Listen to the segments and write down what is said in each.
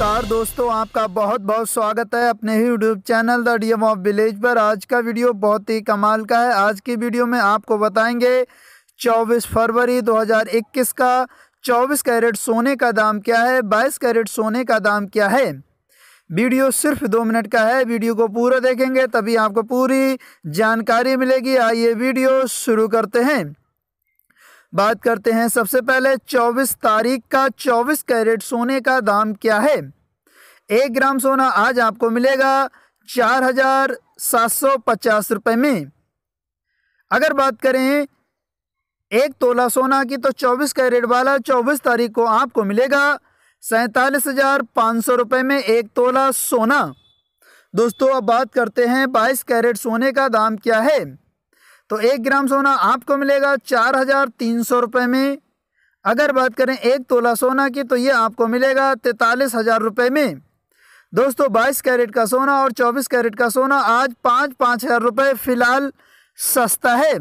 नमस्कार दोस्तों आपका बहुत बहुत स्वागत है अपने ही YouTube channel the D M of village पर आज का वीडियो बहुत ही कमाल का है आज की वीडियो में आपको बताएंगे 24 फरवरी 2021 का 24 कैरेट सोने का दाम क्या है 22 कैरेट सोने का दाम क्या है वीडियो सिर्फ दो मिनट का है वीडियो को पूरा देखेंगे तभी आपको पूरी जानकारी मिलेगी आइए वीडियो शुरू करते हैं बात करते हैं सबसे पहले 24 तारीख का 24 कैरेट सोने का दाम क्या है एक ग्राम सोना आज आपको मिलेगा चार हजार सात सौ पचास रुपये में अगर बात करें एक तोला सोना की तो 24 कैरेट वाला 24 तारीख को आपको मिलेगा सैंतालीस हज़ार पाँच सौ रुपये में एक तोला सोना दोस्तों अब बात करते हैं 22 कैरेट सोने का दाम क्या है तो एक ग्राम सोना आपको मिलेगा चार हज़ार तीन सौ रुपये में अगर बात करें एक तोला सोना की तो ये आपको मिलेगा तैतालीस हज़ार रुपये में दोस्तों बाईस कैरेट का सोना और चौबीस कैरेट का सोना आज पाँच पाँच हज़ार रुपये फ़िलहाल सस्ता है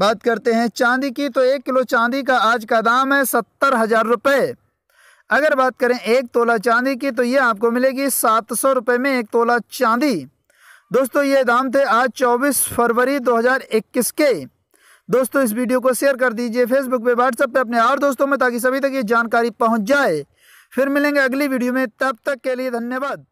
बात करते हैं चांदी की तो एक किलो चांदी का आज का दाम है सत्तर हज़ार रुपये अगर बात करें एक तोला चांदी की तो ये आपको मिलेगी सात सौ रुपये में एक तोला चांदी दोस्तों ये दाम थे आज 24 फरवरी 2021 के दोस्तों इस वीडियो को शेयर कर दीजिए फेसबुक पे व्हाट्सएप पे अपने और दोस्तों में ताकि सभी तक ये जानकारी पहुंच जाए फिर मिलेंगे अगली वीडियो में तब तक के लिए धन्यवाद